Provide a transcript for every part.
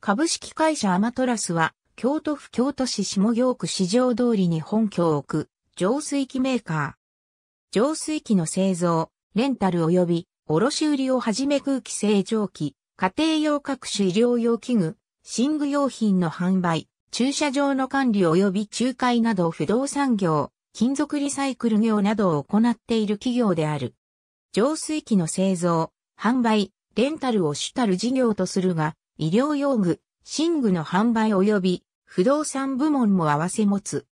株式会社アマトラスは、京都府京都市下京区市場通りに本拠を置く、浄水器メーカー。浄水器の製造、レンタル及び、卸売をはじめ空気清浄機、家庭用各種医療用器具、寝具用品の販売、駐車場の管理及び仲介など不動産業、金属リサイクル業などを行っている企業である。浄水器の製造、販売、レンタルを主たる事業とするが、医療用具、寝具の販売及び不動産部門も合わせ持つ。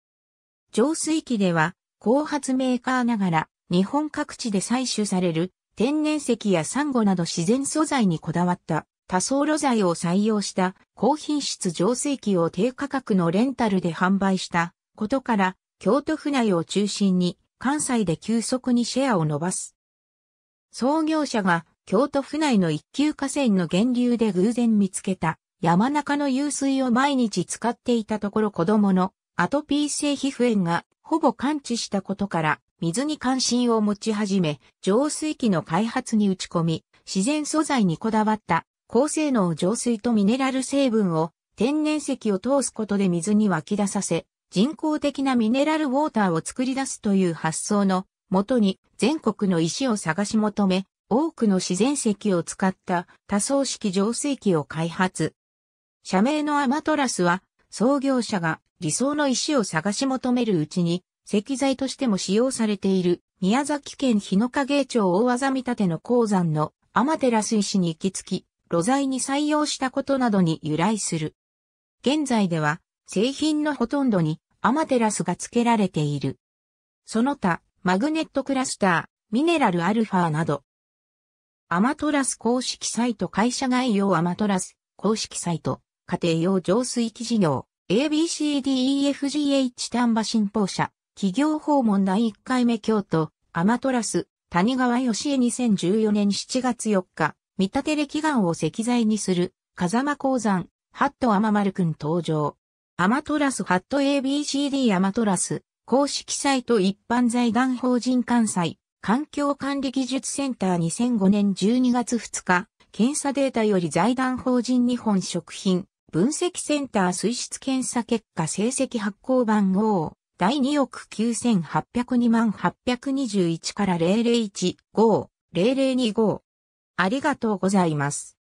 浄水器では、後発メーカーながら、日本各地で採取される天然石やサンゴなど自然素材にこだわった多層路材を採用した高品質浄水器を低価格のレンタルで販売したことから、京都府内を中心に関西で急速にシェアを伸ばす。創業者が京都府内の一級河川の源流で偶然見つけた山中の湧水を毎日使っていたところ子供のアトピー性皮膚炎がほぼ完治したことから水に関心を持ち始め浄水器の開発に打ち込み自然素材にこだわった高性能浄水とミネラル成分を天然石を通すことで水に湧き出させ人工的なミネラルウォーターを作り出すという発想のもとに全国の石を探し求め多くの自然石を使った多層式浄水器を開発。社名のアマトラスは創業者が理想の石を探し求めるうちに石材としても使用されている宮崎県日野影町大技見立ての鉱山のアマテラス石に行き着き、露材に採用したことなどに由来する。現在では製品のほとんどにアマテラスが付けられている。その他、マグネットクラスター、ミネラルアルファなど、アマトラス公式サイト会社概要アマトラス公式サイト家庭用浄水器事業 ABCDEFGH 丹波新報社企業訪問第1回目京都アマトラス谷川義恵2014年7月4日見立て歴願を石材にする風間鉱山ハットアママルくん登場アマトラスハット ABCD アマトラス公式サイト一般財団法人関西環境管理技術センター2005年12月2日、検査データより財団法人日本食品分析センター水質検査結果成績発行番号第2億9802万821から0015002 5ありがとうございます。